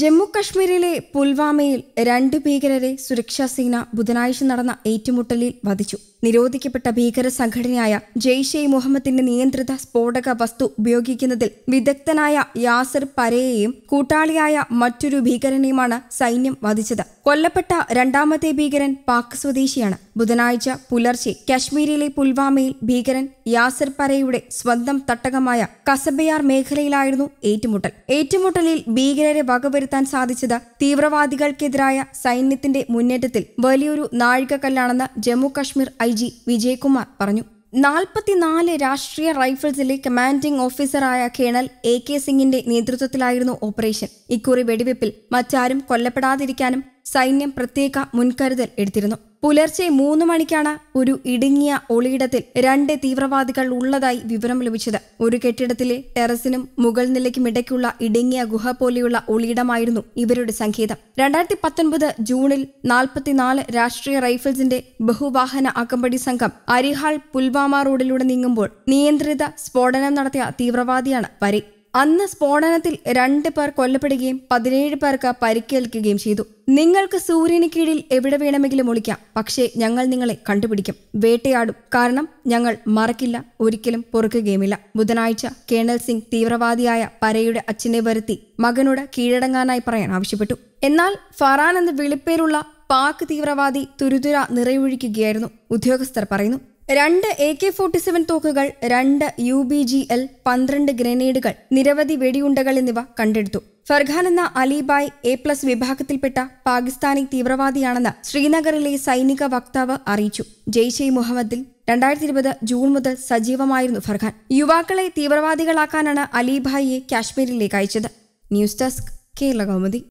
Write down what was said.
ജമ്മുകശ്മീരിലെ പുൽവാമയിൽ രണ്ട് ഭീകരരെ സുരക്ഷാസേന ബുധനാഴ്ച നടന്ന ഏറ്റുമുട്ടലിൽ വധിച്ചു നിരോധിക്കപ്പെട്ട ഭീകര സംഘടനയായ ജെയ്ഷെ മുഹമ്മദിന്റെ നിയന്ത്രിത സ്ഫോടക വസ്തു ഉപയോഗിക്കുന്നതിൽ വിദഗ്ധനായ യാസർ പരയെയും കൂട്ടാളിയായ മറ്റൊരു ഭീകരനെയുമാണ് സൈന്യം വധിച്ചത് കൊല്ലപ്പെട്ട രണ്ടാമത്തെ ഭീകരൻ പാക് സ്വദേശിയാണ് ബുധനാഴ്ച പുലർച്ചെ കശ്മീരിലെ പുൽവാമയിൽ ഭീകരൻ യാസർ പരയുടെ സ്വന്തം തട്ടകമായ കസബയാർ മേഖലയിലായിരുന്നു ഏറ്റുമുട്ടൽ ഏറ്റുമുട്ടലിൽ ഭീകരരെ വകവരുത്താൻ സാധിച്ചത് തീവ്രവാദികൾക്കെതിരായ സൈന്യത്തിന്റെ മുന്നേറ്റത്തിൽ വലിയൊരു നാഴികക്കല്ലാണെന്ന് Jammu Kashmir I I G Vijayakumar പറഞ്ഞു നാൽപ്പത്തിനാല് രാഷ്ട്രീയ റൈഫിൾസിലെ കമാൻഡിംഗ് ഓഫീസറായ കേണൽ എ കെ സിംഗിന്റെ നേതൃത്വത്തിലായിരുന്നു ഓപ്പറേഷൻ ഇക്കുറി വെടിവെപ്പിൽ മറ്റാരും കൊല്ലപ്പെടാതിരിക്കാനും സൈന്യം പ്രത്യേക മുൻകരുതൽ എടുത്തിരുന്നു പുലർച്ചെ മൂന്ന് മണിക്കാണ് ഒരു ഇടുങ്ങിയ ഒളിയിടത്തിൽ രണ്ട് തീവ്രവാദികൾ ഉള്ളതായി വിവരം ലഭിച്ചത് ഒരു കെട്ടിടത്തിലെ ടെറസിനും മുകൾ നിലയ്ക്കും ഇടയ്ക്കുള്ള ഇടുങ്ങിയ ഗുഹ പോലെയുള്ള ഒളിയിടമായിരുന്നു ഇവരുടെ സംഗീതം രണ്ടായിരത്തി പത്തൊൻപത് ജൂണിൽ നാൽപ്പത്തിനാല് രാഷ്ട്രീയ റൈഫിൾസിന്റെ ബഹുവാഹന അകമ്പടി സംഘം അരിഹാൾ പുൽവാമ റോഡിലൂടെ നീങ്ങുമ്പോൾ നിയന്ത്രിത സ്ഫോടനം നടത്തിയ തീവ്രവാദിയാണ് പരി അന്ന് സ്ഫോടനത്തിൽ രണ്ട് പേർ കൊല്ലപ്പെടുകയും പതിനേഴ് പേർക്ക് പരിക്കേൽക്കുകയും ചെയ്തു നിങ്ങൾക്ക് സൂര്യന് കീഴിൽ എവിടെ വേണമെങ്കിലും ഒളിക്കാം പക്ഷേ ഞങ്ങൾ നിങ്ങളെ കണ്ടുപിടിക്കും വേട്ടയാടും കാരണം ഞങ്ങൾ മറക്കില്ല ഒരിക്കലും പൊറുക്കുകയുമില്ല ബുധനാഴ്ച കേണൽ സിംഗ് തീവ്രവാദിയായ പരയുടെ അച്ഛനെ വരുത്തി മകനോട് കീഴടങ്ങാനായി പറയാൻ ആവശ്യപ്പെട്ടു എന്നാൽ ഫറാൻ എന്ന വിളിപ്പേരുള്ള പാക് തീവ്രവാദി തുരുതുര നിറയൊഴിക്കുകയായിരുന്നു ഉദ്യോഗസ്ഥർ പറയുന്നു രണ്ട് എ കെ ഫോർട്ടി സെവൻ തോക്കുകൾ രണ്ട് യു ബി ജി എൽ പന്ത്രണ്ട് ഗ്രനേഡുകൾ നിരവധി വെടിയുണ്ടകൾ എന്നിവ കണ്ടെടുത്തു ഫർഖാൻ എന്ന അലിബായ് എ പ്ലസ് വിഭാഗത്തിൽപ്പെട്ട പാകിസ്ഥാനി തീവ്രവാദിയാണെന്ന് ശ്രീനഗറിലെ സൈനിക വക്താവ് അറിയിച്ചു ജെയ്ഷെ മുഹമ്മദിൽ രണ്ടായിരത്തി ഇരുപത് ജൂൺ മുതൽ സജീവമായിരുന്നു ഫർഖാൻ യുവാക്കളെ തീവ്രവാദികളാക്കാനാണ് അലിബായിയെ കാശ്മീരിലേക്ക് അയച്ചത് ന്യൂസ് ഡെസ്ക് കേരള കൗമുദി